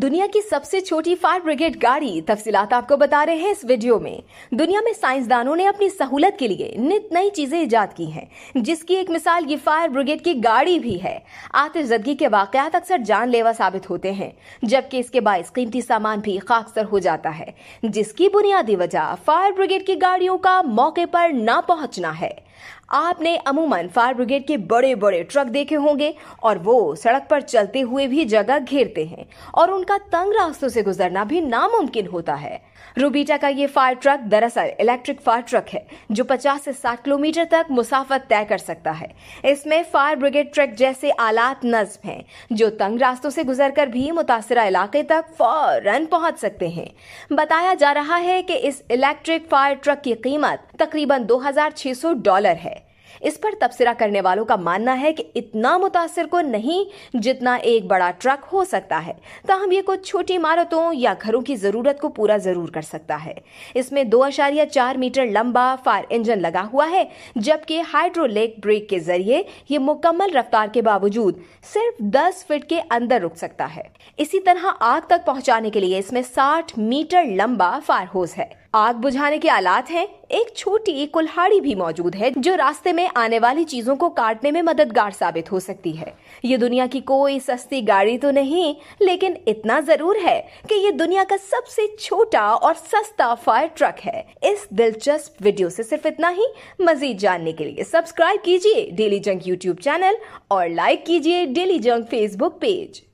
दुनिया की सबसे छोटी फायर ब्रिगेड गाड़ी तफसीलात आपको बता रहे हैं इस वीडियो में दुनिया में साइंसदानों ने अपनी सहूलत के लिए नित नई चीजें ईजाद की हैं जिसकी एक मिसाल ये फायर ब्रिगेड की गाड़ी भी है आतिशजदगी के वाकयात अक्सर जानलेवा साबित होते हैं जबकि इसके बायस कीमती सामान भी खाकसर हो जाता है जिसकी बुनियादी वजह फायर ब्रिगेड की गाड़ियों का मौके पर न पहुंचना है आपने अमूमन फायर ब्रिगेड के बड़े बड़े ट्रक देखे होंगे और वो सड़क पर चलते हुए भी जगह घेरते हैं और उनका तंग रास्तों से गुजरना भी नामुमकिन होता है रूबीटा का ये फायर ट्रक दरअसल इलेक्ट्रिक फायर ट्रक है जो 50 से 60 किलोमीटर तक मुसाफत तय कर सकता है इसमें फायर ब्रिगेड ट्रक जैसे आलात नज्म हैं जो तंग रास्तों से गुजरकर भी मुतासरा इलाके तक फौरन पहुंच सकते हैं बताया जा रहा है कि इस इलेक्ट्रिक फायर ट्रक की कीमत तकरीबन 2600 डॉलर डॉलर है इस पर तबसरा करने वालों का मानना है कि इतना मुतासर को नहीं जितना एक बड़ा ट्रक हो सकता है ताहम ये कुछ छोटी इमारतों या घरों की ज़रूरत को पूरा ज़रूर कर सकता है इसमें दो अशारिया चार मीटर लंबा फायर इंजन लगा हुआ है जबकि हाइड्रोलेक ब्रेक के जरिए ये मुकम्मल रफ्तार के बावजूद सिर्फ दस फीट के अंदर रुक सकता है इसी तरह आग तक पहुंचाने के लिए इसमें साठ मीटर लंबा फायर होज है आग बुझाने के आलात हैं एक छोटी कुल्हाड़ी भी मौजूद है जो रास्ते में आने वाली चीजों को काटने में मददगार साबित हो सकती है ये दुनिया की कोई सस्ती गाड़ी तो नहीं लेकिन इतना जरूर है कि ये दुनिया का सबसे छोटा और सस्ता फायर ट्रक है इस दिलचस्प वीडियो से सिर्फ इतना ही मजीद जानने के लिए सब्सक्राइब कीजिए डेली जंक यूट्यूब चैनल और लाइक कीजिए डेली जंक फेसबुक पेज